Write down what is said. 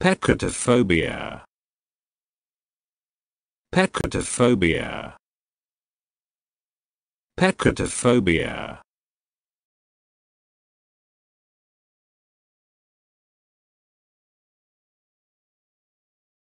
Pecatophobia. Pecatophobia. Pecatophobia.